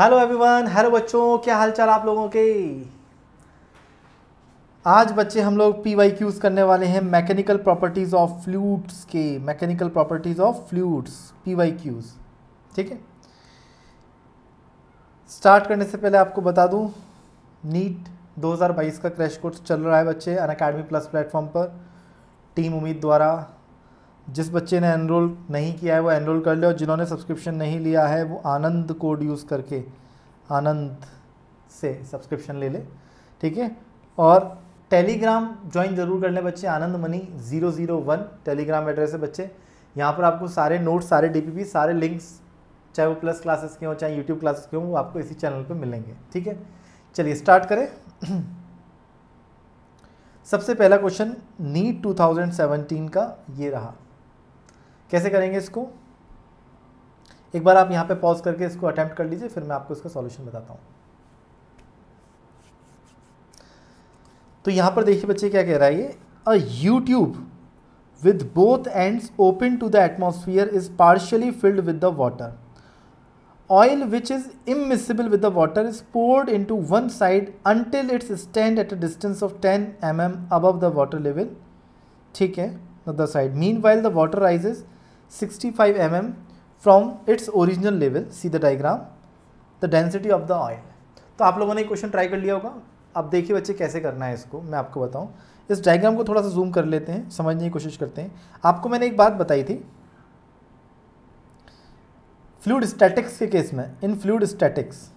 Hello everyone hello बच्चों क्या हाल चाल आप लोगों के आज बच्चे हम लोग पी वाई क्यूज़ करने वाले हैं मैकेनिकल प्रॉपर्टीज़ ऑफ फ्लूट्स के mechanical properties of fluids P Y Qs ठीक है स्टार्ट करने से पहले आपको बता दूं नीट 2022 का क्रैश कोर्स चल रहा है बच्चे अन अकेडमी प्लस प्लेटफॉर्म पर टीम उम्मीद द्वारा जिस बच्चे ने एनरोल नहीं किया है वो एनरोल कर ले और जिन्होंने सब्सक्रिप्शन नहीं लिया है वो आनंद कोड यूज़ करके आनंद से सब्सक्रिप्शन ले ले ठीक है और टेलीग्राम ज्वाइन ज़रूर कर लें बच्चे Anand Mani zero zero one Telegram address है बच्चे यहाँ पर आपको सारे नोट्स सारे डी सारे लिंक्स चाहे वो प्लस क्लासेस के हों चाहे यूट्यूब क्लासेस के हों वो आपको इसी चैनल पर मिलेंगे ठीक है चलिए स्टार्ट करें सबसे पहला क्वेश्चन नीट 2017 का ये रहा कैसे करेंगे इसको एक बार आप यहां पे पॉज करके इसको अटैम्प्ट कर लीजिए फिर मैं आपको इसका सॉल्यूशन बताता हूं तो यहां पर देखिए बच्चे क्या कह रहा है ये a U tube with both ends open to the atmosphere is partially filled with the water oil which is immiscible with the water is poured into one side until it's stand at a distance of ten M M अब the water level ठीक है the side meanwhile the water rises 65 mm from its original level see the diagram the density of the oil तो आप लोगों ने question try कर लिया होगा अब देखिए बच्चे कैसे करना है इसको मैं आपको बताऊं इस डायग्राम को थोड़ा सा जूम कर लेते हैं समझने की कोशिश करते हैं आपको मैंने एक बात बताई थी फ्लूड स्टैटिक्स के केस में in fluid statics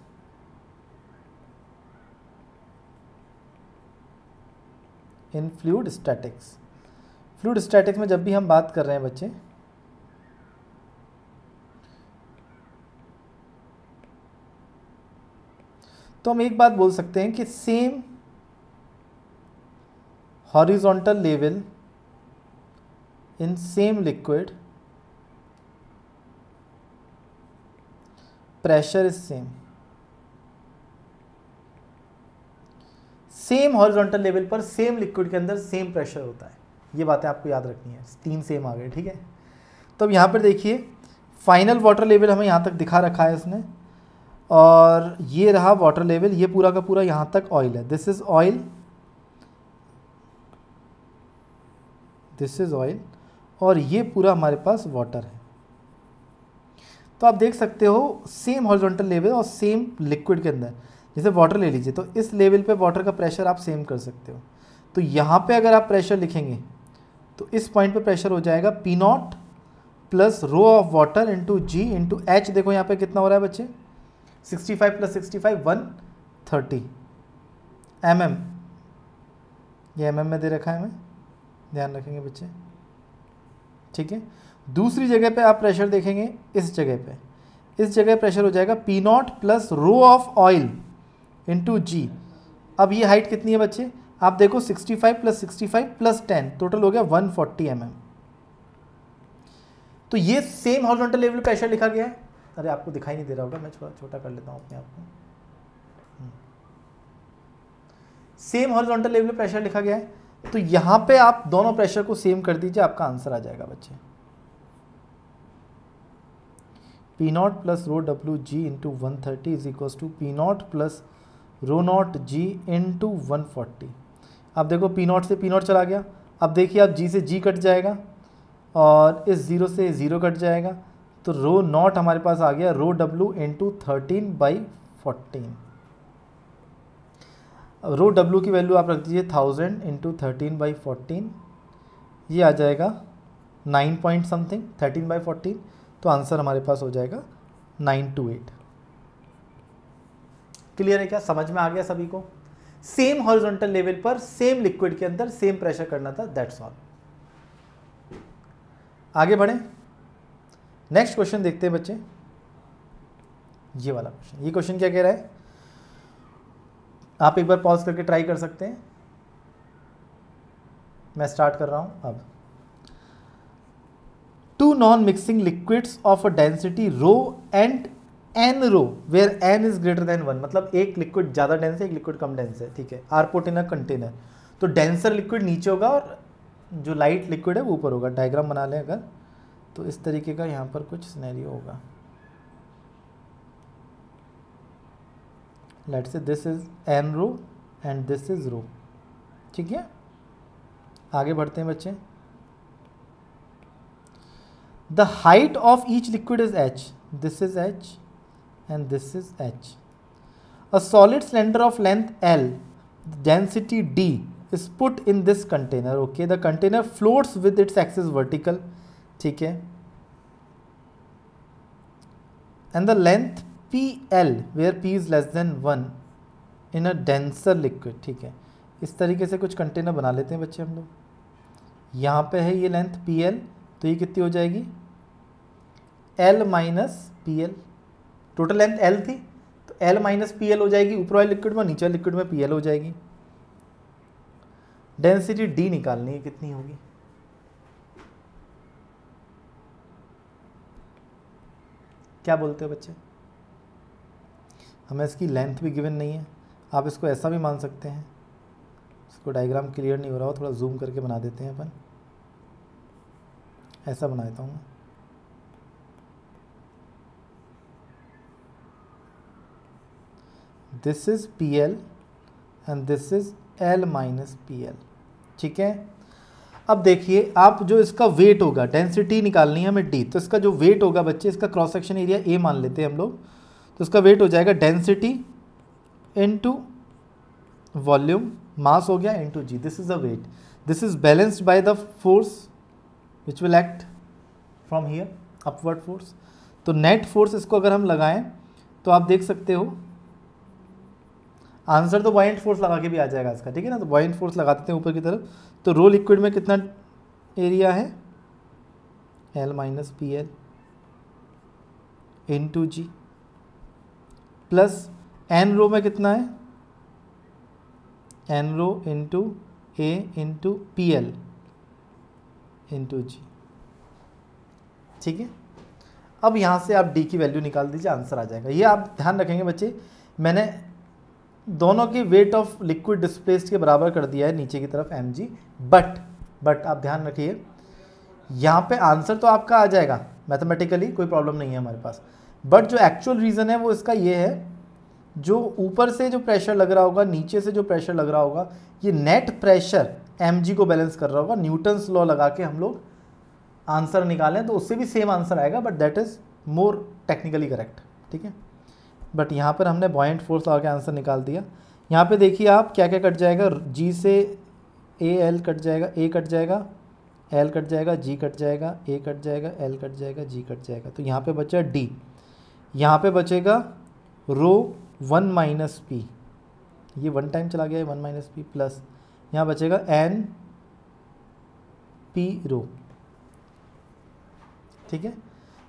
in fluid statics fluid statics में जब भी हम बात कर रहे हैं बच्चे तो हम एक बात बोल सकते हैं कि same horizontal level in same liquid pressure is same same horizontal level पर सेम लिक्विड के अंदर सेम प्रेशर होता है ये बातें आपको याद रखनी है तीन सेम आ गए ठीक है तो अब यहां पर देखिए फाइनल वाटर लेवल हमें यहां तक दिखा रखा है इसने और ये रहा वाटर लेवल ये पूरा का पूरा यहाँ तक ऑयल है this is oil this is oil और ये पूरा हमारे पास वाटर है तो आप देख सकते हो सेम हॉरिजॉन्टल लेवल और सेम लिक्विड के अंदर जैसे वाटर ले लीजिए तो इस लेवल पे वाटर का प्रेशर आप सेम कर सकते हो तो यहाँ पे अगर आप प्रेशर लिखेंगे तो इस पॉइंट पे प्रेशर हो जाएगा P nought plus rho of water into G into H देखो यहाँ पे कितना हो रहा है बच्चे sixty five plus sixty five one thirty M M ये एम एम में दे रखा है हमें ध्यान रखेंगे बच्चे ठीक है दूसरी जगह पे आप प्रेशर देखेंगे इस जगह पे इस जगह प्रेशर हो जाएगा P nought plus rho of oil into G अब ये हाइट कितनी है बच्चे आप देखो 65 प्लस 65 प्लस 10 टोटल हो गया 140 फोर्टी mm. तो ये सेम हॉरिजॉन्टल लेवल प्रेशर लिखा गया है अरे आपको दिखाई नहीं दे रहा होगा मैं छोटा छोटा कर लेता हूँ अपने आप को सेम हॉरिजॉन्टल लेवल प्रेशर लिखा गया है तो यहाँ पे आप दोनों प्रेशर को सेम कर दीजिए आपका आंसर आ जाएगा बच्चे P nought plus rho W G into one thirty is equal to P nought plus rho nought G into one forty आप देखो पी नॉट से पी नॉट चला गया अब देखिए आप जी से जी कट जाएगा और इस ज़ीरो से ज़ीरो कट जाएगा तो रो नॉट हमारे पास आ गया rho W into thirteen by fourteen rho W की वैल्यू आप रख दीजिए thousand into thirteen by fourteen ये आ जाएगा nine point something thirteen by fourteen तो आंसर हमारे पास हो जाएगा नाइन टू एट क्लियर है क्या समझ में आ गया सभी को सेम हॉरिजॉन्टल लेवल पर सेम लिक्विड के अंदर सेम प्रेशर करना था दैट्स ऑल आगे बढ़ें नेक्स्ट क्वेश्चन देखते हैं बच्चे ये वाला क्वेश्चन ये क्वेश्चन क्या कह रहा है आप एक बार पॉज करके ट्राई कर सकते हैं मैं स्टार्ट कर रहा हूं अब two non mixing liquids of a density rho and N rho where N is greater than one मतलब एक लिक्विड ज़्यादा डेंस है एक लिक्विड कम डेंस है ठीक है आरपोट इन अ कंटेनर तो डेंसर लिक्विड नीचे होगा और जो लाइट लिक्विड है वो ऊपर होगा डायग्राम बना लें अगर तो इस तरीके का यहाँ पर कुछ स्नैरियो होगा let say this is N rho and this is rho ठीक है आगे बढ़ते हैं बच्चे the height of each liquid is H this is H and this is H a solid cylinder of length L density D is put in this container okay the container floats with its axis vertical ठीक है and the length P L where P is less than one in a denser liquid ठीक है इस तरीके से कुछ container बना लेते हैं बच्चे हम लोग यहाँ पे है ये लेंथ पी एल तो ये कितनी हो जाएगी L minus P L total length L थी तो एल माइनस पी एल हो जाएगी ऊपर वाले लिक्विड में नीचे लिक्विड में पी एल हो जाएगी डेंसिटी डी निकालनी है कितनी होगी क्या बोलते हो बच्चे हमें इसकी लेंथ भी गिवन नहीं है आप इसको ऐसा भी मान सकते हैं इसको डायग्राम क्लियर नहीं हो रहा हो थोड़ा जूम करके बना देते हैं अपन ऐसा बना देता हूँ this is P L and this is L minus P L ठीक है अब देखिए आप जो इसका वेट होगा डेंसिटी निकालनी है हमें डी तो इसका जो वेट होगा बच्चे इसका क्रॉस सेक्शन एरिया ए मान लेते हैं हम लोग तो इसका वेट हो जाएगा डेंसिटी इनटू वॉल्यूम मास हो गया into G this is the weight this is balanced by the force which will act from here upward force तो नेट फोर्स इसको अगर हम लगाएं तो आप देख सकते हो आंसर तो बॉइंट फोर्स लगा के भी आ जाएगा इसका ठीक है ना तो बॉइंट फोर्स लगाते हैं ऊपर की तरफ तो रो लिक्विड में कितना एरिया है L minus P L into G plus N rho में कितना है N rho into A into P L into G ठीक है अब यहाँ से आप डी की वैल्यू निकाल दीजिए आंसर आ जाएगा ये आप ध्यान रखेंगे बच्चे मैंने दोनों की वेट ऑफ लिक्विड डिस्प्लेस्ड के बराबर कर दिया है नीचे की तरफ एम जी बट बट आप ध्यान रखिए यहाँ पे आंसर तो आपका आ जाएगा मैथमेटिकली कोई प्रॉब्लम नहीं है हमारे पास बट जो एक्चुअल रीज़न है वो इसका ये है जो ऊपर से जो प्रेशर लग रहा होगा नीचे से जो प्रेशर लग रहा होगा ये नेट प्रेशर एम को बैलेंस कर रहा होगा न्यूटन्स लॉ लगा के हम लोग आंसर निकालें तो उससे भी सेम आंसर आएगा but that is more technically correct ठीक है बट यहाँ पर हमने बॉइंट फोर्स आर का आंसर निकाल दिया यहाँ पे देखिए आप क्या क्या कट जाएगा जी से ए एल कट जाएगा ए कट जाएगा एल कट जाएगा जी कट जाएगा ए कट जाएगा एल कट जाएगा जी कट जाएगा तो यहाँ पे बचा डी यहाँ पे बचेगा रो वन माइनस पी ये वन टाइम चला गया है वन माइनस पी प्लस यहाँ बचेगा एन पी रो ठीक है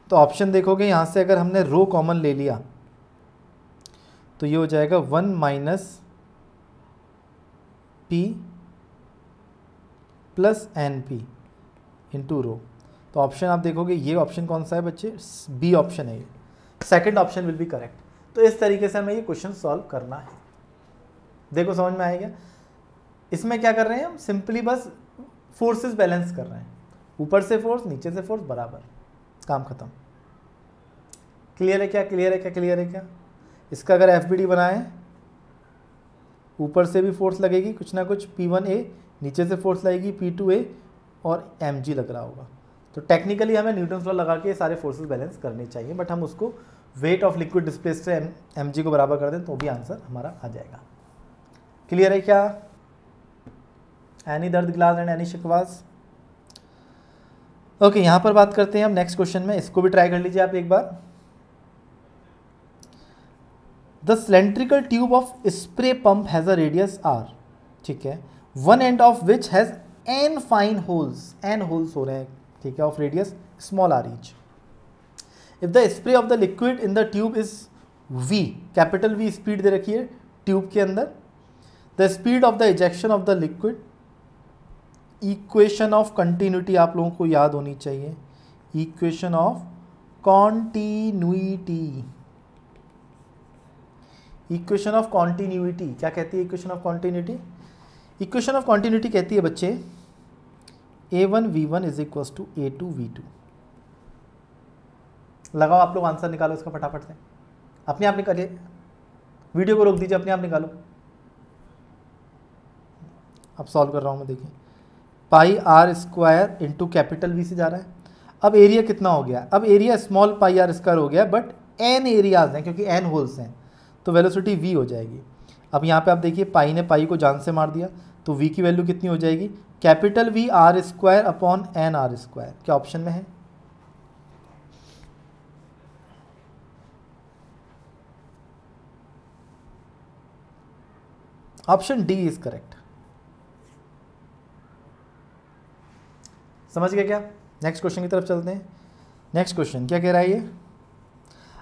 तो ऑप्शन देखोगे यहाँ से अगर हमने रो कॉमन ले लिया तो ये हो जाएगा one minus P plus N P into rho तो ऑप्शन आप देखोगे ये ऑप्शन कौन सा है बच्चे बी ऑप्शन है ये second option will be correct तो इस तरीके से हमें ये क्वेश्चन सॉल्व करना है देखो समझ में आएगा इसमें क्या कर रहे हैं हम सिंपली बस फोर्सेस बैलेंस कर रहे हैं ऊपर से फोर्स नीचे से फोर्स बराबर काम खत्म क्लियर है क्या क्लियर है क्या क्लियर है क्या इसका अगर एफ बनाएं ऊपर से भी फोर्स लगेगी कुछ ना कुछ पी वन ए नीचे से फोर्स लगेगी पी टू ए और एम जी लग रहा होगा तो टेक्निकली हमें न्यूटन फ्लॉ लगा के सारे फोर्सेस बैलेंस करने चाहिए बट हम उसको वेट ऑफ लिक्विड डिस्प्लेस से एम एम जी को बराबर कर दें तो भी आंसर हमारा आ जाएगा क्लियर है क्या एनी दर्द ग्लास एंड एनी शिकवास ओके यहाँ पर बात करते हैं हम नेक्स्ट क्वेश्चन में इसको भी ट्राई कर लीजिए आप एक बार the cylindrical tube of spray pump has a radius R ठीक है one end of which has N fine holes N holes हो रहे हैं ठीक है of radius small R each if the spray of the liquid in the tube is V capital V speed दे रखिए tube के अंदर the speed of the ejection of the liquid equation of continuity आप लोगों को याद होनी चाहिए equation of continuity equation of continuity क्या कहती है equation of continuity equation of continuity कहती है बच्चे A one V one is equal to A two V two लगाओ आप लोग आंसर निकालो इसका फटाफट से अपने आप निकालिए वीडियो को रोक दीजिए अपने आप निकालो अब सॉल्व कर रहा हूँ मैं देखिए pi R square into capital V से जा रहा है अब एरिया कितना हो गया अब area small pi R square हो गया बट एन एरियाज हैं क्योंकि एन होल्स हैं तो वेलोसिटी वी हो जाएगी अब यहाँ पे आप देखिए पाई ने पाई को जान से मार दिया तो वी की वैल्यू कितनी हो जाएगी capital V R square upon N R square क्या ऑप्शन में है ऑप्शन डी इज करेक्ट समझ गया क्या नेक्स्ट क्वेश्चन की तरफ चलते हैं नेक्स्ट क्वेश्चन क्या कह रहा है ये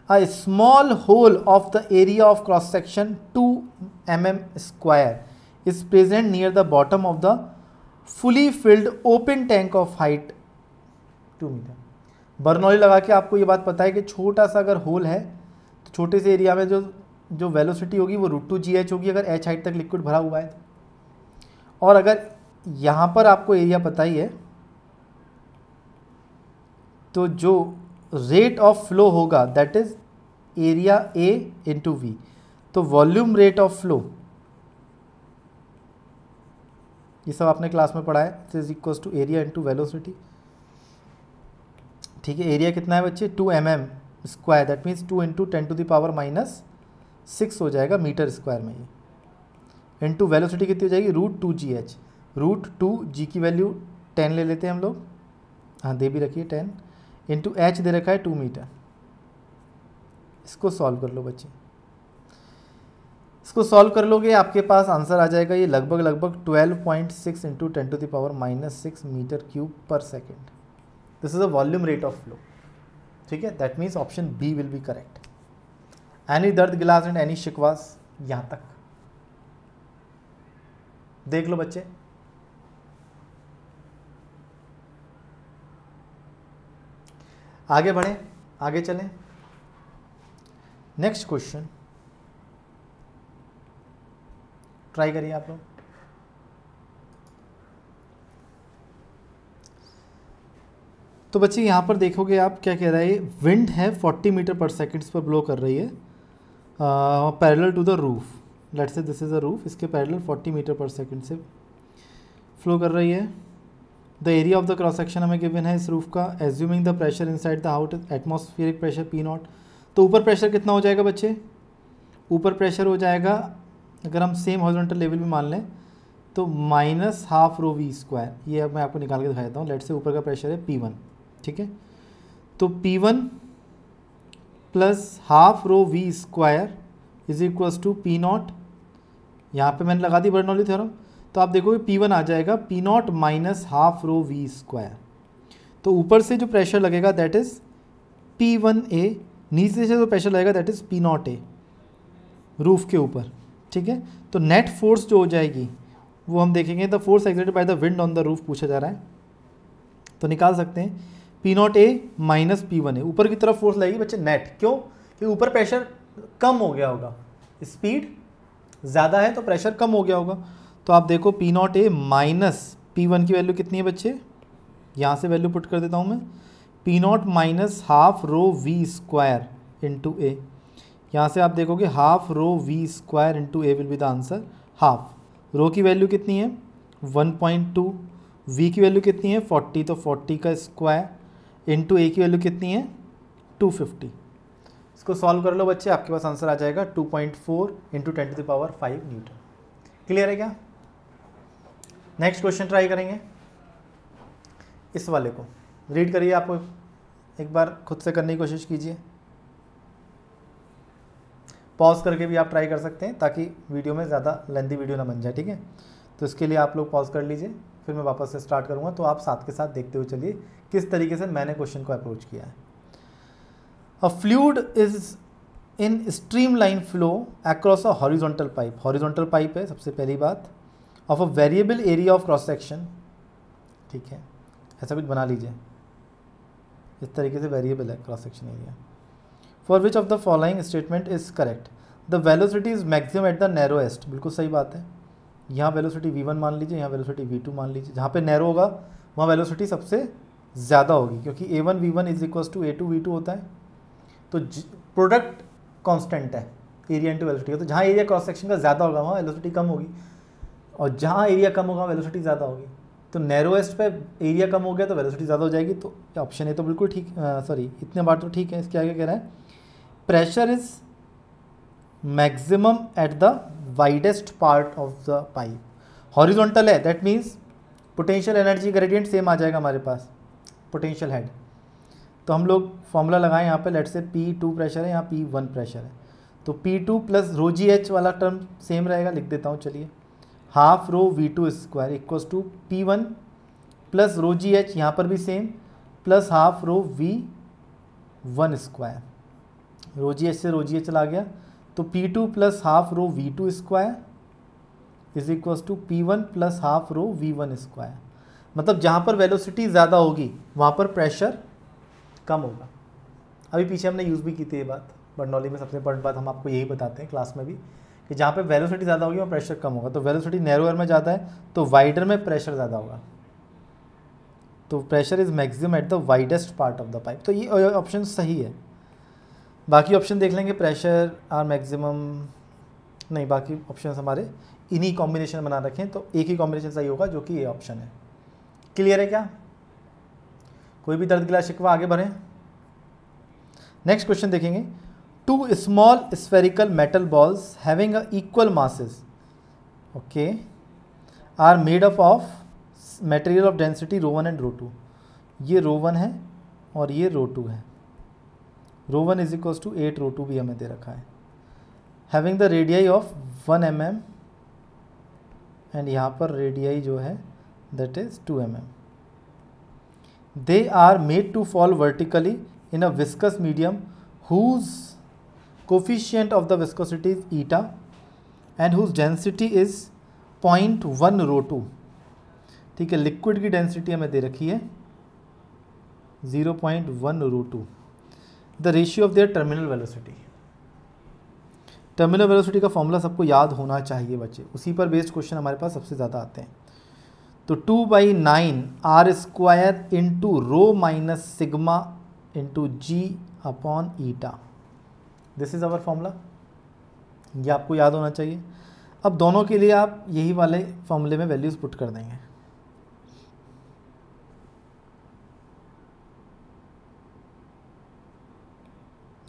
a small hole of the area of cross section 2 mm square is present near the bottom of the fully filled open tank of height 2 meter. Bernoulli लगा के आपको ये बात पता है कि छोटा सा अगर होल है तो छोटे से एरिया में जो जो वेलोसिटी होगी वो रूट टू जी एच होगी अगर एच हाइट तक लिक्विड भरा हुआ है और अगर यहाँ पर आपको एरिया पता ही है तो जो रेट ऑफ फ्लो होगा that is area A into V तो वॉल्यूम रेट ऑफ फ्लो ये सब आपने क्लास में पढ़ा है this is equal to area into velocity ठीक है एरिया कितना है बच्चे two M M square that means two into ten to the power minus six हो जाएगा मीटर स्क्वायर में ये इंटू वेलोसिटी कितनी हो जाएगी root two G H root two G की वैल्यू टेन ले लेते हैं हम लोग हाँ दे भी रखिए टेन इंटू एच दे रखा है टू मीटर इसको सॉल्व कर लो बच्चे इसको सॉल्व कर लोगे आपके पास आंसर आ जाएगा ये लगभग लगभग 12.6 point six into ten to the power minus six meter cube per second this is a volume rate of flow ठीक है that means option B will be correct any दर्द गिलास एंड एनी शिकवास यहाँ तक देख लो बच्चे आगे बढ़ें आगे चलें नेक्स्ट क्वेश्चन ट्राई करिए आप लोग तो बच्चे यहाँ पर देखोगे आप क्या कह रहा है विंड है 40 मीटर पर सेकेंड पर ब्लो कर रही है parallel to the roof let's say this is a roof इसके पैरेलल 40 मीटर पर सेकेंड से फ्लो कर रही है the area of the cross section हमें गिवन है इस रूफ का assuming the pressure inside the house atmospheric pressure P nought तो ऊपर प्रेशर कितना हो जाएगा बच्चे ऊपर प्रेशर हो जाएगा अगर हम सेम हॉरिजॉन्टल लेवल में मान लें तो minus half rho V square ये अब मैं आपको निकाल के दिखा देता हूँ लेट से ऊपर का प्रेशर है पी वन ठीक है तो P one plus half rho V square is equals to P nought यहाँ पे मैंने लगा दी बर्नौली थ्योरम तो आप देखोगे पी वन आ जाएगा P nought minus half rho V square तो ऊपर से जो प्रेशर लगेगा that is P one A नीचे से जो प्रेशर लगेगा that is P nought A roof के ऊपर ठीक है तो नेट फोर्स जो हो जाएगी वो हम देखेंगे the force exerted by the wind on the roof पूछा जा रहा है तो निकाल सकते हैं P nought A minus P one A ऊपर की तरफ फोर्स लगेगी बच्चे नेट क्यों क्योंकि ऊपर प्रेशर कम हो गया होगा स्पीड ज़्यादा है तो प्रेशर कम हो गया होगा तो आप देखो P nought A minus P one की वैल्यू कितनी है बच्चे यहाँ से वैल्यू पुट कर देता हूँ मैं P nought minus half rho V square into A यहाँ से आप देखोगे half rho V square into A will be the answer half rho की वैल्यू कितनी है वन पॉइंट टू वी की वैल्यू कितनी है फोर्टी तो फोर्टी का स्क्वायर इंटू ए की वैल्यू कितनी है टू फिफ्टी इसको सॉल्व कर लो बच्चे आपके पास आंसर आ जाएगा two point four into ten to the power five newton clear है क्या नेक्स्ट क्वेश्चन ट्राई करेंगे इस वाले को रीड करिए आपको एक बार खुद से करने की कोशिश कीजिए पॉज करके भी आप ट्राई कर सकते हैं ताकि वीडियो में ज़्यादा लेंदी वीडियो ना बन जाए ठीक है तो इसके लिए आप लोग पॉज कर लीजिए फिर मैं वापस से स्टार्ट करूँगा तो आप साथ के साथ देखते हुए चलिए किस तरीके से मैंने क्वेश्चन को अप्रोच किया है a fluid is in stream line flow across a horizontal pipe horizontal pipe है सबसे पहली बात of a variable area of cross section ठीक है ऐसा कुछ बना लीजिए इस तरीके से वेरिएबल है cross section area for which of the following statement is correct the velocity is maximum at the narrowest बिल्कुल सही बात है यहाँ वेलोसिटी v1 मान लीजिए यहाँ वेलोसिटी v2 मान लीजिए जहाँ पे नैरो होगा वहाँ वेलोसिटी सबसे ज़्यादा होगी क्योंकि A one V one is equal to A two V two होता है तो प्रोडक्ट कांस्टेंट है एरिया इंटू वेलोसिटी तो जहाँ एरिया क्रॉस सेक्शन का ज़्यादा होगा वहाँ वेलोसिटी कम होगी और जहाँ एरिया कम होगा वेलोसिटी ज़्यादा होगी तो नैरोएस्ट पे एरिया कम हो गया तो वेलोसिटी ज़्यादा हो जाएगी तो ऑप्शन ए तो बिल्कुल ठीक सॉरी इतने बार तो ठीक है इसके आगे कह रहा है pressure is maximum at the widest part of the pipe horizontal है that means potential energy gradient same आ जाएगा हमारे पास पोटेंशियल हेड तो हम लोग फॉर्मूला लगाएं यहाँ पे लेट से पी टू प्रेशर है यहाँ पी वन प्रेशर है तो P two plus rho G H वाला टर्म सेम रहेगा लिख देता हूँ चलिए half rho V two square equals to P one plus rho G H यहाँ पर भी same plus half rho V one square rho G H से रो जी एच चला गया तो P two plus half rho V two square is equals to P one plus half rho V one square मतलब जहाँ पर velocity ज़्यादा होगी वहाँ पर प्रेशर कम होगा अभी पीछे हमने यूज़ भी की थी ये बात बर्नौली में सबसे बड़ी बात हम आपको यही बताते हैं क्लास में भी कि जहाँ पे वेलोसिटी ज़्यादा होगी वहाँ प्रेशर कम होगा तो वेलोसिटी नैरोअर में ज़्यादा है तो वाइडर में प्रेशर ज़्यादा होगा तो pressure is maximum at the widest part of the pipe तो ये ऑप्शन सही है बाकी ऑप्शन देख लेंगे प्रेशर आर मैक्सिमम नहीं बाकी ऑप्शन हमारे इन्हीं कॉम्बिनेशन बना रखें तो एक ही कॉम्बिनेशन सही होगा जो कि ये ऑप्शन है क्लियर है क्या कोई भी दर्द गिला शिकवा आगे बढ़ें नेक्स्ट क्वेश्चन देखेंगे two small spherical metal balls having equal masses okay are made up of material of density rho 1 and rho 2 ये रो वन है और ये रो टू है rho one is equal to eight rho two भी हमें दे रखा है having the radii of one M M and यहाँ पर रेडियाई जो है that is two M M they are made to fall vertically in a viscous medium whose coefficient of the viscosity is eta and whose density is 0.1 rho two ठीक है liquid की density हमें दे रखी है 0.1 rho two the ratio of their terminal velocity terminal velocity का formula सबको याद होना चाहिए बच्चे उसी पर बेस्ड क्वेश्चन हमारे पास सबसे ज़्यादा आते हैं तो two by nine R square into rho minus sigma into G upon eta this is our formula ये आपको याद होना चाहिए अब दोनों के लिए आप यही वाले फॉर्मूले में वैल्यूज़ पुट कर देंगे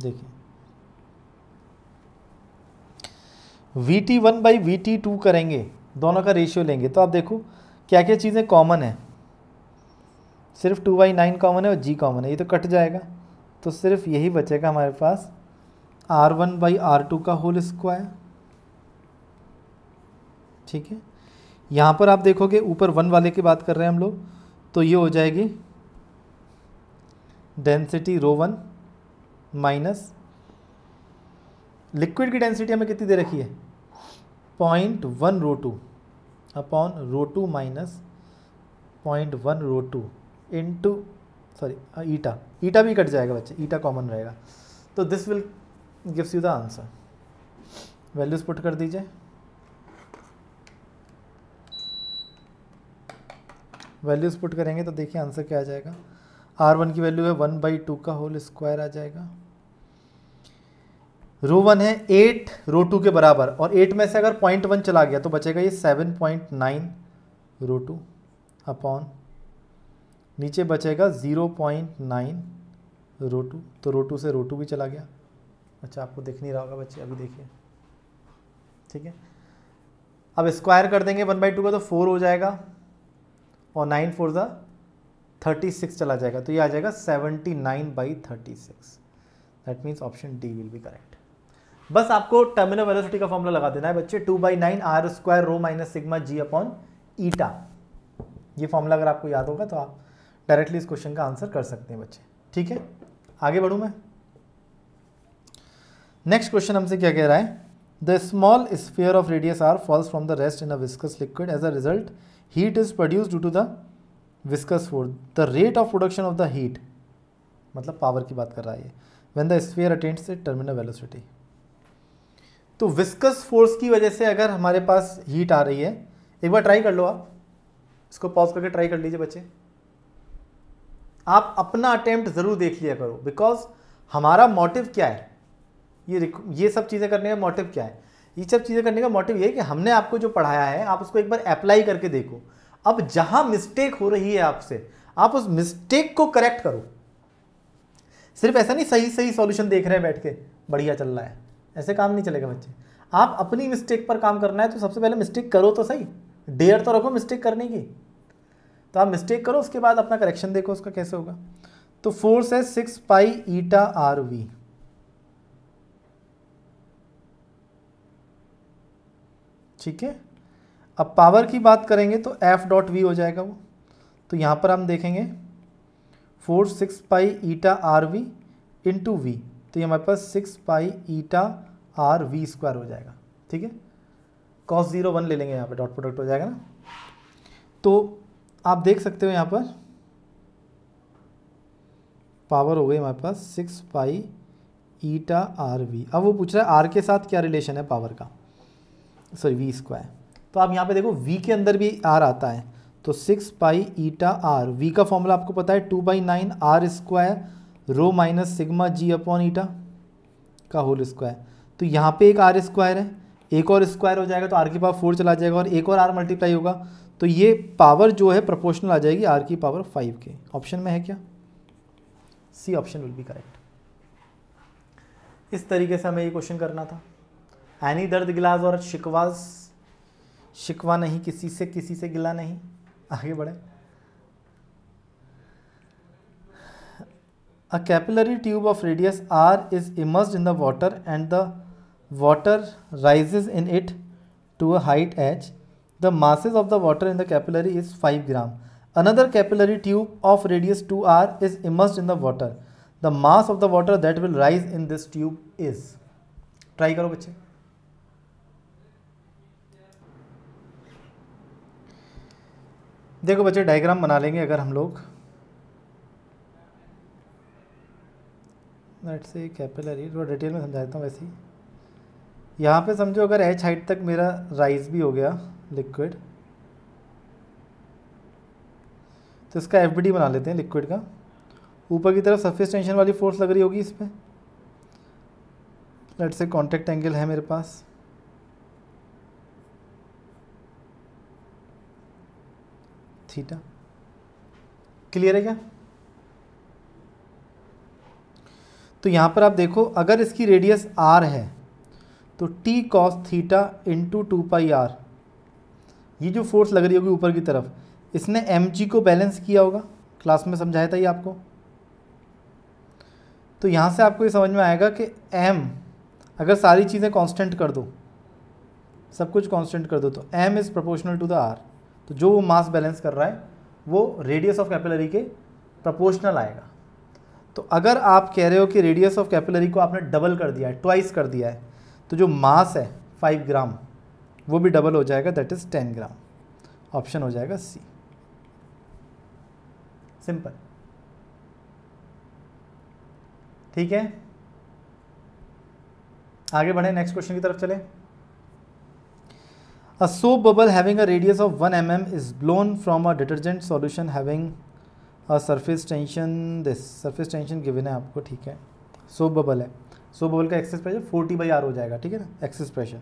देखिए V T one by V T two करेंगे दोनों का रेशियो लेंगे तो आप देखो क्या क्या चीज़ें कॉमन है सिर्फ टू बाई नाइन कॉमन है और जी कॉमन है ये तो कट जाएगा तो सिर्फ यही बचेगा हमारे पास R one by R two का होल स्क्वायर ठीक है यहाँ पर आप देखोगे ऊपर वन वाले की बात कर रहे हैं हम लोग तो ये हो जाएगी density rho one minus liquid की डेंसिटी हमें कितनी दे रखी है point one rho two upon rho two minus point one rho two into sorry eta eta भी कट जाएगा बच्चे ईटा कॉमन रहेगा तो this will gives you the answer values put कर दीजिए वैल्यूज पुट करेंगे तो देखिए आंसर क्या आ जाएगा आर वन की वैल्यू है वन बाई टू का होल स्क्वायर आ जाएगा रो वन है एट रो टू के बराबर और एट में से अगर पॉइंट वन चला गया तो बचेगा ये seven point nine rho two upon नीचे बचेगा zero point nine rho two तो रो टू से रो टू भी चला गया अच्छा आपको देख नहीं रहा होगा बच्चे अभी देखिए ठीक है अब स्क्वायर कर देंगे वन बाई टू का तो फोर हो जाएगा और नाइन फोर ज़ा थर्टी सिक्स चला जाएगा तो ये आ जाएगा seventy nine by thirty six that means option D will be correct बस आपको टर्मिनल वेलोसिटी का फॉर्मूला लगा देना है बच्चे two by nine R square rho minus sigma G upon eta ये फॉर्मूला अगर आपको याद होगा तो आप डायरेक्टली इस क्वेश्चन का आंसर कर सकते हैं बच्चे ठीक है आगे बढ़ूँ मैं नेक्स्ट क्वेश्चन हमसे क्या कह रहा है the small sphere of radius R falls from the rest in a viscous liquid as a result heat is produce due to the viscous force the rate of production of the heat मतलब power की बात कर रहा है ये when the sphere attends it terminal velocity तो viscous force की वजह से अगर हमारे पास हीट आ रही है एक बार ट्राई कर लो आप इसको पॉज करके ट्राई कर लीजिए बच्चे आप अपना अटेम्प्ट ज़रूर देख लिया करो बिकॉज हमारा मोटिव क्या है ये ये सब चीज़ें करने का मोटिव क्या है ये सब चीज़ें करने का मोटिव ये है कि हमने आपको जो पढ़ाया है आप उसको एक बार अप्लाई करके देखो अब जहाँ मिस्टेक हो रही है आपसे आप उस मिस्टेक को करेक्ट करो सिर्फ ऐसा नहीं सही सही सॉल्यूशन देख रहे हैं बैठ के बढ़िया चल रहा है ऐसे काम नहीं चलेगा बच्चे आप अपनी मिस्टेक पर काम करना है तो सबसे पहले मिस्टेक करो तो सही डेयर तो रखो मिस्टेक करने की तो आप मिस्टेक करो उसके बाद अपना करेक्शन देखो उसका कैसे होगा तो फोर से six pi eta R V ठीक है अब पावर की बात करेंगे तो एफ डॉट वी हो जाएगा वो तो यहाँ पर हम देखेंगे four six pi eta R V into V तो ये हमारे पास six pi eta R V square हो जाएगा ठीक है कॉस ज़ीरो वन ले लेंगे यहाँ पे डॉट प्रोडक्ट हो जाएगा ना तो आप देख सकते हो यहाँ पर पावर हो गई हमारे पास six pi eta R V अब वो पूछ रहा है आर के साथ क्या रिलेशन है पावर का सॉरी वी स्क्वायर तो आप यहाँ पे देखो वी के अंदर भी आर आता है तो six pi eta R V का फॉर्मूला आपको पता है two by nine R square rho minus sigma G upon eta का होल स्क्वायर तो यहाँ पे एक आर स्क्वायर है एक और स्क्वायर हो जाएगा तो आर की पावर फोर चला जाएगा और एक और आर मल्टीप्लाई होगा तो ये पावर जो है प्रोपोर्शनल आ जाएगी आर की पावर फाइव के ऑप्शन में है क्या C option will be correct इस तरीके से हमें ये क्वेश्चन करना था एनी दर्द गिलास और शिकवा शिकवा नहीं किसी से किसी से गिला नहीं आगे बढ़े a capillary tube of radius R is immerse in the water and the water rises in it to a height H the masses of the water in the capillary is five gram another capillary tube of radius two R is immerse in the water the mass of the water that will rise in this tube is try करो बच्चे देखो बच्चे diagram बना लेंगे अगर हम लोग से कैपिलरी थोड़ा डिटेल में समझा देता हूँ वैसे ही यहाँ पे समझो अगर एच हाइट तक मेरा राइज भी हो गया लिक्विड तो इसका एफ बना लेते हैं लिक्विड का ऊपर की तरफ सरफेस टेंशन वाली फोर्स लग रही होगी इस पर लेट से कॉन्टैक्ट एंगल है मेरे पास थीटा क्लियर है क्या तो यहाँ पर आप देखो अगर इसकी रेडियस आर है तो T cos theta into two pi R ये जो फोर्स लग रही होगी ऊपर की तरफ इसने एम जी को बैलेंस किया होगा क्लास में समझाया था ये आपको तो यहाँ से आपको ये समझ में आएगा कि एम अगर सारी चीज़ें कांस्टेंट कर दो सब कुछ कांस्टेंट कर दो तो M is proportional to the R तो जो वो मास बैलेंस कर रहा है वो रेडियस ऑफ कैपिलरी के प्रपोर्शनल आएगा तो अगर आप कह रहे हो कि रेडियस ऑफ कैपिलरी को आपने डबल कर दिया है ट्वाइस कर दिया है तो जो मास है फाइव ग्राम वो भी डबल हो जाएगा that is ten gram option हो जाएगा सी सिंपल ठीक है आगे बढ़े नेक्स्ट क्वेश्चन की तरफ चले A soap bubble having a radius of 1 mm is blown from a detergent solution having a surface tension. This surface tension given है आपको ठीक है soap bubble है soap bubble का excess pressure 40 by r हो जाएगा ठीक है ना excess pressure.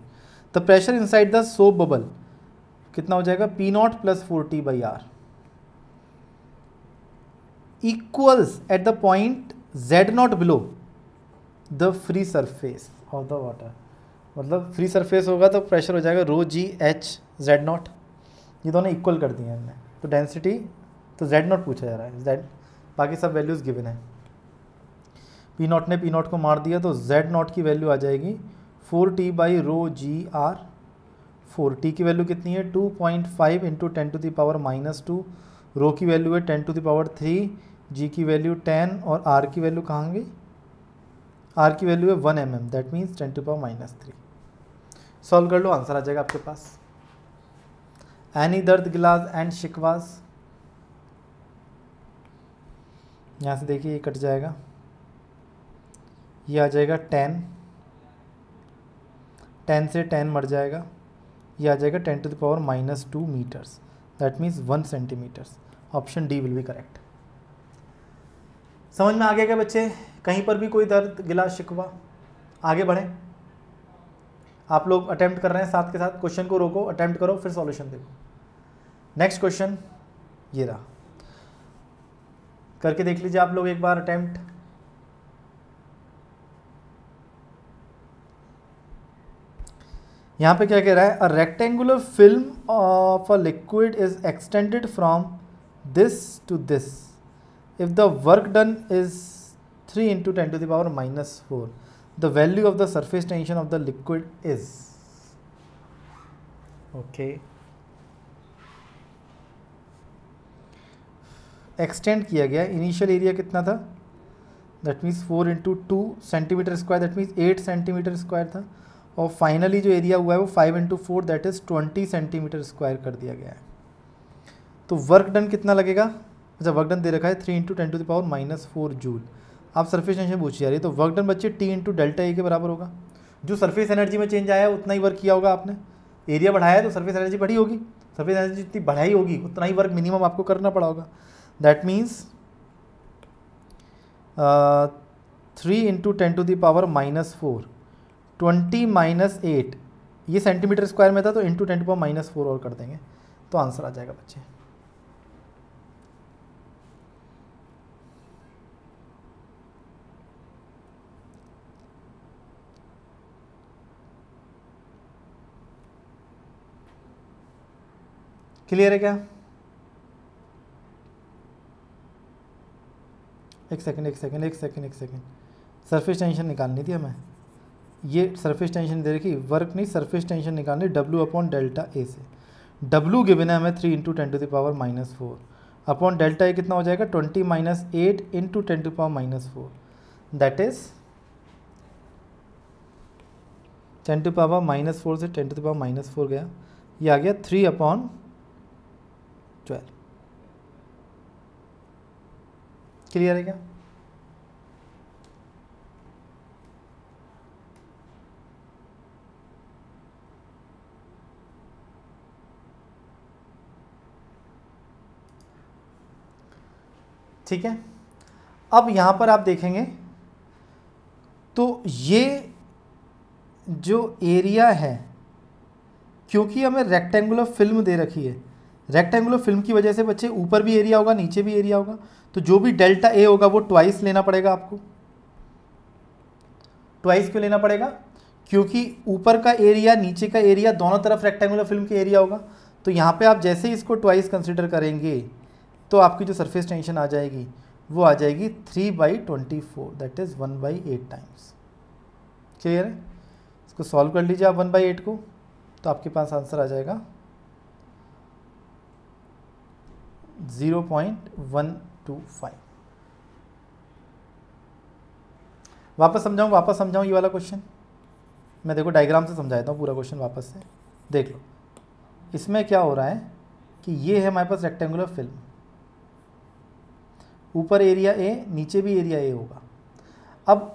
The pressure inside the soap bubble कितना हो जाएगा P naught plus forty by R equals at the point Z naught below the free surface of the water मतलब free surface होगा तो प्रेशर हो जाएगा rho G H Z naught ये दोनों इक्वल कर दिए हमने तो डेंसिटी तो जेड नॉट पूछा जा रहा है जेड बाकी सब वैल्यूज़ गिवन है पी नॉट ने पी नॉट को मार दिया तो जेड नॉट की वैल्यू आ जाएगी four T by rho G R four T की वैल्यू कितनी है two point five into ten to the power minus two rho की वैल्यू है ten to the power three G की वैल्यू टेन और आर की वैल्यू कहाँ गई आर की वैल्यू है one M M that means ten to power minus three solve कर लो आंसर आ जाएगा आपके पास एनी दर्द गिलास एंड शिकवास यहाँ से देखिए ये कट जाएगा ये आ जाएगा टेन टेन से टेन मर जाएगा ये आ जाएगा ten to the power minus two meters that means one centimeters option D will be correct समझ में आ गया क्या बच्चे कहीं पर भी कोई दर्द गिला शिकवा आगे बढ़ें आप लोग अटैम्प्ट कर रहे हैं साथ के साथ क्वेश्चन को रोको अटैम्प्ट करो फिर सॉल्यूशन देखो नेक्स्ट क्वेश्चन ये रहा करके देख लीजिए आप लोग एक बार अटैम्प्ट यहाँ पे क्या कह रहा है a rectangular film of a liquid is extended from this to this if the work done is three into ten to the power minus four the value of the surface tension of the liquid is okay extend किया गया initial area कितना था that means four into two centimeter square that means eight centimeter square था और finally जो area हुआ है वो five into four that is twenty centimeter square कर दिया गया है तो वर्क डन कितना लगेगा अच्छा वर्क डन दे रखा है three into ten to the power minus four joule आप सर्फेस टेंशन पूछी जा रही है तो वर्क डन बच्चे टी इंटू डेल्टा ए के बराबर होगा जो सर्फेस एनर्जी में चेंज आया उतना ही वर्क किया होगा आपने एरिया बढ़ाया तो सर्फेस एनर्जी बढ़ी होगी सर्फेस एनर्जी जितनी बढ़ाई होगी उतना ही वर्क मिनिमम आपको करना पड़ा होगा that means three into ten to the power minus four twenty minus eight ये सेंटीमीटर स्क्वायर में था तो into ten to power minus four और कर देंगे तो आंसर आ जाएगा बच्चे क्लियर है क्या एक सेकंड एक सेकंड एक सेकंड एक सेकंड सरफेस टेंशन निकालनी थी हमें ये सरफेस टेंशन दे रखी वर्क नहीं सरफेस टेंशन निकालनी डब्ल्यू अपॉन डेल्टा ए से डब्ल्यू गिवन है हमें three into ten to the power minus four upon delta A कितना हो जाएगा twenty minus eight into ten to power minus four that is ten to power minus four से ten to power minus four गया ये आ गया three upon clear है क्या ठीक है अब यहां पर आप देखेंगे तो ये जो एरिया है क्योंकि हमें रेक्टेंगुलर फिल्म दे रखी है रेक्टेंगुलर फिल्म की वजह से बच्चे ऊपर भी एरिया होगा नीचे भी एरिया होगा तो जो भी डेल्टा ए होगा वो ट्वाइस लेना पड़ेगा आपको ट्वाइस क्यों लेना पड़ेगा क्योंकि ऊपर का एरिया नीचे का एरिया दोनों तरफ रेक्टेंगुलर फिल्म के एरिया होगा तो यहाँ पे आप जैसे ही इसको ट्वाइस कंसिडर करेंगे तो आपकी जो सरफेस टेंशन आ जाएगी वो आ जाएगी three by twenty four that is one by eight times clear है इसको सॉल्व कर लीजिए आप वन बाई एट को तो आपके पास आंसर आ जाएगा zero point one two five वापस समझाऊं वापस समझाऊं ये वाला क्वेश्चन मैं देखो डायग्राम से समझा देता हूँ पूरा क्वेश्चन वापस से देख लो इसमें क्या हो रहा है कि ये है हमारे पास रेक्टेंगुलर फिल्म ऊपर एरिया ए नीचे भी एरिया ए होगा अब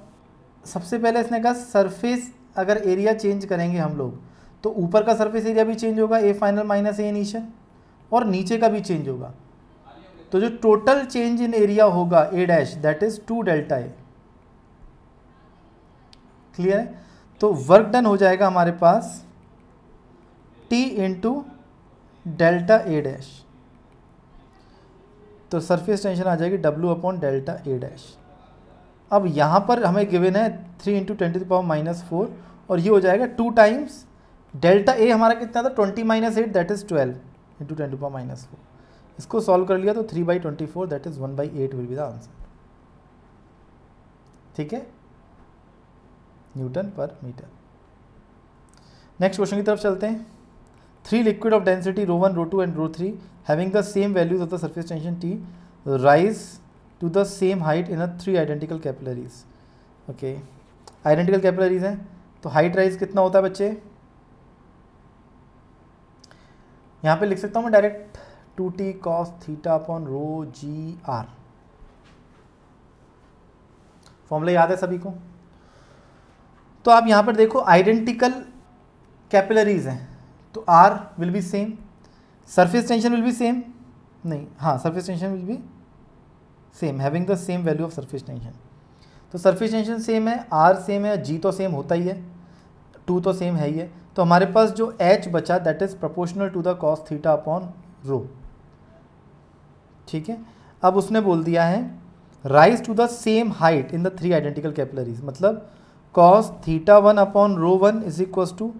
सबसे पहले इसने कहा सरफेस अगर एरिया चेंज करेंगे हम लोग तो ऊपर का सरफेस एरिया भी चेंज होगा A final minus A initial और नीचे का भी चेंज होगा तो जो टोटल चेंज इन एरिया होगा A dash that is to delta A clear है तो वर्क डन हो जाएगा हमारे पास T into delta A dash तो सरफेस टेंशन आ जाएगी W upon delta A dash अब यहाँ पर हमें गिवन है three into twenty power minus four और ये हो जाएगा टू टाइम्स डेल्टा ए हमारा कितना था twenty minus eight that is twelve into twenty power minus four इसको सॉल्व कर लिया तो three by twenty four that is one by eight will be the answer ठीक है न्यूटन पर मीटर नेक्स्ट क्वेश्चन की तरफ चलते हैं three liquid of density rho one rho two and rho three having the same values of the surface tension T rise to the same height in a three identical capillaries okay identical capillaries हैं तो height rise कितना होता है बच्चे यहाँ पे लिख सकता हूँ मैं direct two T cos theta upon rho G R formula याद है सभी को तो आप यहाँ पर देखो आइडेंटिकल कैपिलरीज हैं तो R will be same surface tension will be same नहीं हाँ surface tension will be same having the same value of surface tension तो सरफेस टेंशन सेम है आर सेम है जी तो सेम होता ही है टू तो सेम है ही है तो हमारे पास जो एच बचा that is proportional to the cos theta upon rho ठीक है अब उसने बोल दिया है rise to the same height in the three identical capillaries मतलब cos theta one upon rho one is equals to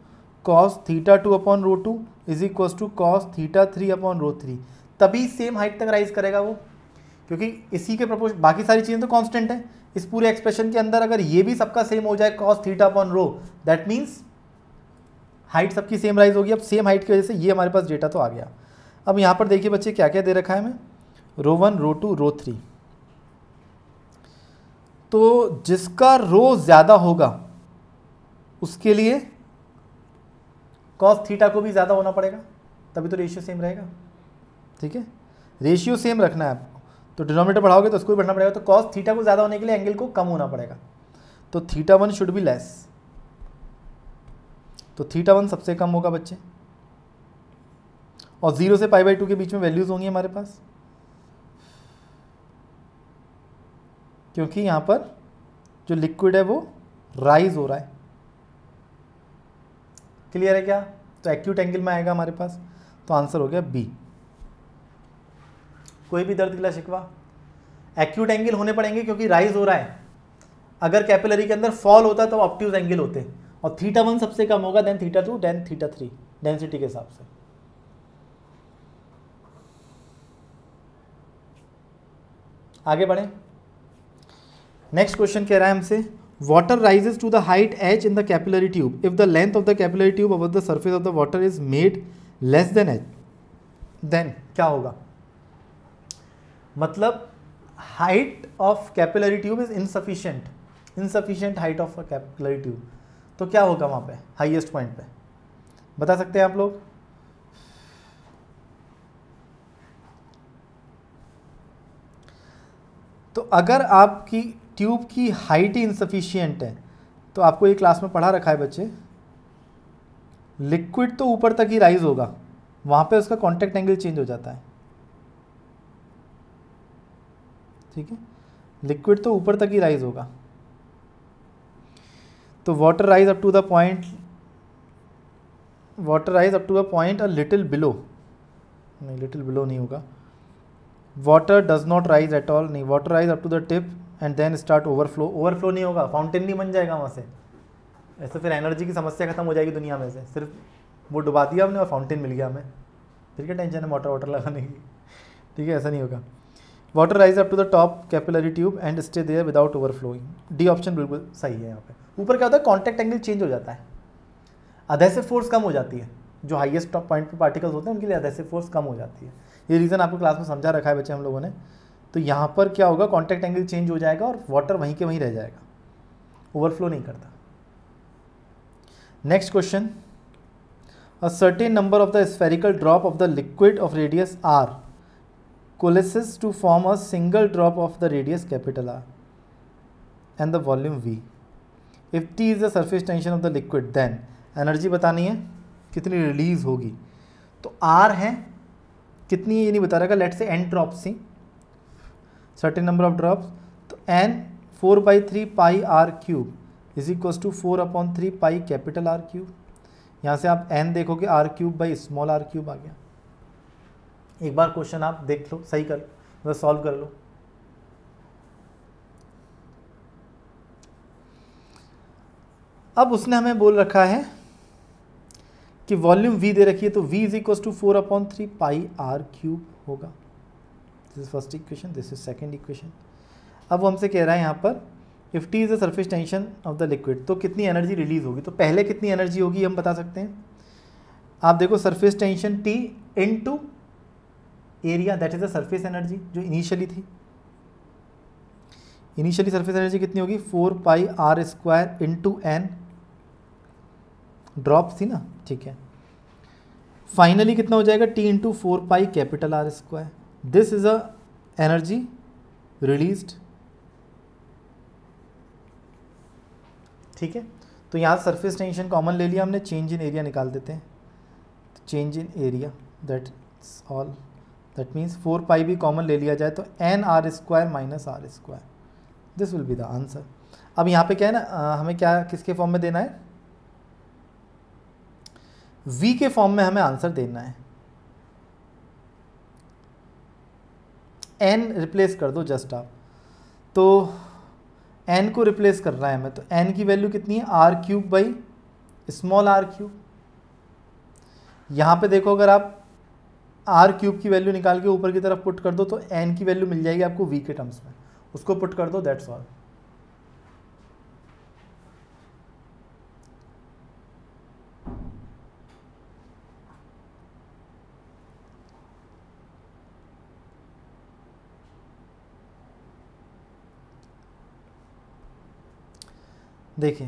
cos theta two upon rho two is equals to cos theta three upon rho three तभी same height तक rise करेगा वो क्योंकि इसी के propose बाकी सारी चीज़ें तो कांस्टेंट है इस पूरे एक्सप्रेशन के अंदर अगर ये भी सबका सेम हो जाए cos theta upon rho that means height सबकी सेम राइज होगी अब सेम हाइट की वजह से ये हमारे पास डेटा तो आ गया अब यहाँ पर देखिए बच्चे क्या क्या दे रखा है हमें rho one rho two rho three तो जिसका रो ज़्यादा होगा उसके लिए कॉस थीटा को भी ज़्यादा होना पड़ेगा तभी तो रेशियो सेम रहेगा ठीक है रेशियो सेम रखना है आपको तो डिनोमीटर बढ़ाओगे तो उसको भी बढ़ना पड़ेगा तो कॉस थीटा को ज़्यादा होने के लिए एंगल को कम होना पड़ेगा तो theta one should be less तो थीटा वन सबसे कम होगा बच्चे और ज़ीरो से पाई बाई टू के बीच में वैल्यूज़ होंगी हमारे पास क्योंकि यहाँ पर जो लिक्विड है वो राइज हो रहा है क्लियर है क्या तो एक्यूट एंगल में आएगा हमारे पास तो आंसर हो गया बी कोई भी दर्द गिला शिकवा एक्यूट एंगल होने पड़ेंगे क्योंकि राइज हो रहा है अगर कैपिलरी के अंदर फॉल होता तो ऑप्ट्यूज एंगल होते और थीटा वन सबसे कम होगा then theta two then theta three density के हिसाब से आगे बढ़ें नेक्स्ट क्वेश्चन कह रहा है हमसे water rises to the height H in the capillary tube if the length of the capillary tube above the surface of the water is made less than H then क्या होगा मतलब height of capillary tube is insufficient insufficient height of capillary tube तो क्या होगा वहां पे highest point पे बता सकते हैं आप लोग तो अगर आपकी क्यूब की हाइट ही इनसफिशियंट है तो आपको ये क्लास में पढ़ा रखा है बच्चे लिक्विड तो ऊपर तक ही राइज होगा वहाँ पे उसका कॉन्टैक्ट एंगल चेंज हो जाता है ठीक है लिक्विड तो ऊपर तक ही राइज होगा तो water rise up to the point water rise up to the point a little below नहीं लिटिल बिलो नहीं होगा water does not rise at all नहीं water rise up to the tip and then start overflow overflow नहीं होगा fountain नहीं बन जाएगा वहाँ से ऐसे फिर एनर्जी की समस्या खत्म हो जाएगी दुनिया में से सिर्फ वो डुबा दिया हमने और फाउंटेन मिल गया हमें फिर क्या टेंशन है मोटर वाटर लगाने की ठीक है ऐसा नहीं होगा water rise up to the top capillary tube and stay there without overflowing D option बिल्कुल सही है यहाँ पे ऊपर क्या होता है कॉन्टैक्ट एंगल चेंज हो जाता है अधेसिव फोर्स कम हो जाती है जो हाइएस्ट टॉप पॉइंट पर पार्टिकल्स होते हैं उनके लिए अधेसिव फोर्स कम हो जाती है ये रीज़न आपको क्लास में समझा रखा है बच्चे हम लोगों ने तो यहाँ पर क्या होगा कॉन्टैक्ट एंगल चेंज हो जाएगा और वाटर वहीं के वहीं रह जाएगा ओवरफ्लो नहीं करता next question a certain number of the spherical drop of the liquid of radius R coalesces to form a single drop of the radius capital R and the volume V if T is the surface tension of the liquid then energy बतानी है कितनी release होगी तो are है कितनी ये नहीं बता रहेगा let say N drop see certain number of drops तो N four by three pi R cube is equals to four upon three pi capital R cube यहाँ से आप एन देखोगे R cube by small R cube आ गया एक बार question आप देख लो सही कर लो सॉल्व मतलब कर लो अब उसने हमें बोल रखा है कि वॉल्यूम वी दे रखी है तो V is equal to four upon three pi R cube होगा this is first equation this is second equation अब वो हमसे कह रहा है यहाँ पर if T is the surface tension of the liquid तो कितनी एनर्जी रिलीज होगी तो पहले कितनी एनर्जी होगी हम बता सकते हैं आप देखो surface tension T into area that is the surface energy जो इनिशियली थी इनिशियली सर्फेस एनर्जी कितनी होगी four pi R square into N drop थी ना ठीक है फाइनली कितना हो जाएगा T into four pi capital R square this is a energy released ठीक है तो यहाँ सरफेस टेंशन कॉमन ले लिया हमने चेंज इन एरिया निकाल देते हैं change in area that all that means four pi भी कॉमन ले लिया जाए तो N R square minus R square this will be the answer अब यहाँ पे क्या है ना हमें क्या किसके फॉर्म में देना है वी के फॉर्म में हमें आंसर देना है एन रिप्लेस कर दो जस्ट आप तो एन को रिप्लेस कर रहा है मैं तो एन की वैल्यू कितनी है R cube by small R cube यहाँ पे देखो अगर आप आर क्यूब की वैल्यू निकाल के ऊपर की तरफ पुट कर दो तो एन की वैल्यू मिल जाएगी आपको वी के टर्म्स में उसको पुट कर दो दैट्स ऑल देखिए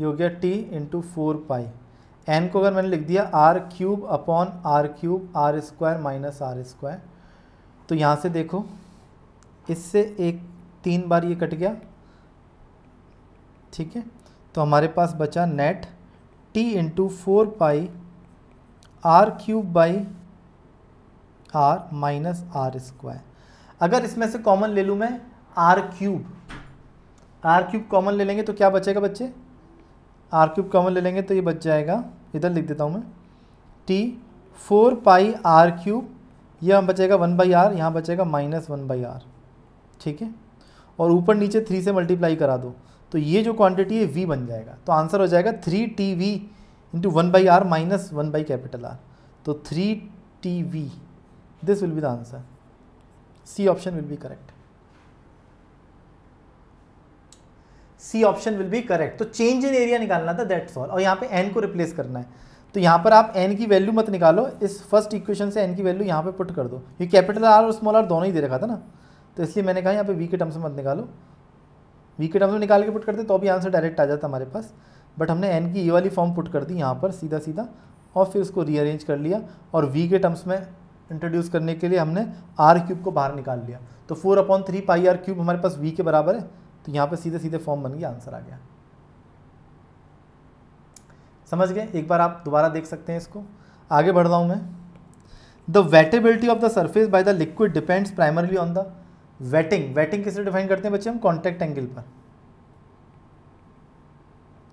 ये हो गया T into four pi N को अगर मैंने लिख दिया R cube upon R cube R square minus R square तो यहाँ से देखो इससे एक तीन बार ये कट गया ठीक है तो हमारे पास बचा net T into four pi R cube by R minus R square अगर इसमें से कॉमन ले लूँ मैं R cube R cube common ले लेंगे तो क्या बचेगा बच्चे आर क्यूब कॉमन ले लेंगे तो ये बच जाएगा इधर लिख देता हूँ मैं T four pi R cube यह बचेगा वन बाई आर यहाँ बचेगा माइनस वन बाई आर ठीक है और ऊपर नीचे थ्री से मल्टीप्लाई करा दो तो ये जो क्वांटिटी है वी बन जाएगा तो आंसर हो जाएगा three T V into one by R minus one by capital R तो three T V this will be the answer C option will be correct C option will be correct तो change in area निकालना था that's all और यहाँ पे N को replace करना है तो यहाँ पर आप एन की वैल्यू मत निकालो इस फर्स्ट इक्वेशन से एन की वैल्यू यहाँ पे पुट कर दो ये कैपिटल आर और स्मॉल आर दोनों ही दे रखा था ना तो इसलिए मैंने कहा यहाँ पे वी के टर्म्स में मत निकालो वी के टर्म्स में निकाल के पुट करते तो भी आंसर डायरेक्ट आ जाता हमारे पास बट हमने एन की ये वाली फॉर्म पुट कर दी यहाँ पर सीधा सीधा और फिर उसको रीअरेंज कर लिया और वी के टर्म्स में इंट्रोड्यूस करने के लिए हमने आर क्यूब को बाहर निकाल लिया तो four upon three pi R cube हमारे पास वी के बराबर है तो यहाँ पर सीधे सीधे फॉर्म बन गया आंसर आ गया समझ गए एक बार आप दोबारा देख सकते हैं इसको आगे बढ़ रहा हूँ मैं the wettability of the surface by the liquid depends primarily on the wetting wetting किससे डिफाइन करते हैं बच्चे हम कॉन्टैक्ट एंगल पर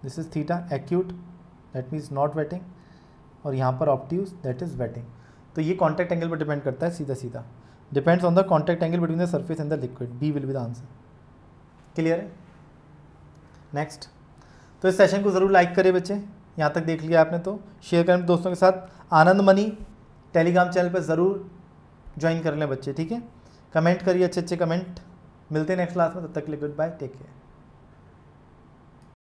this is theta acute that means not wetting और यहाँ पर ऑप्टिव दैट इज वेटिंग तो ये कॉन्टैक्ट एंगल पर डिपेंड करता है सीधा सीधा depends on the contact angle between the surface and the liquid B will be the answer clear है नेक्स्ट तो इस सेशन को ज़रूर लाइक करें बच्चे यहाँ तक देख लिया आपने तो शेयर करें दोस्तों के साथ आनंद मनी टेलीग्राम चैनल पर ज़रूर ज्वाइन कर लें बच्चे ठीक है कमेंट करिए अच्छे अच्छे कमेंट मिलते हैं नेक्स्ट क्लास में तब तक के लिए गुड बाय टेक केयर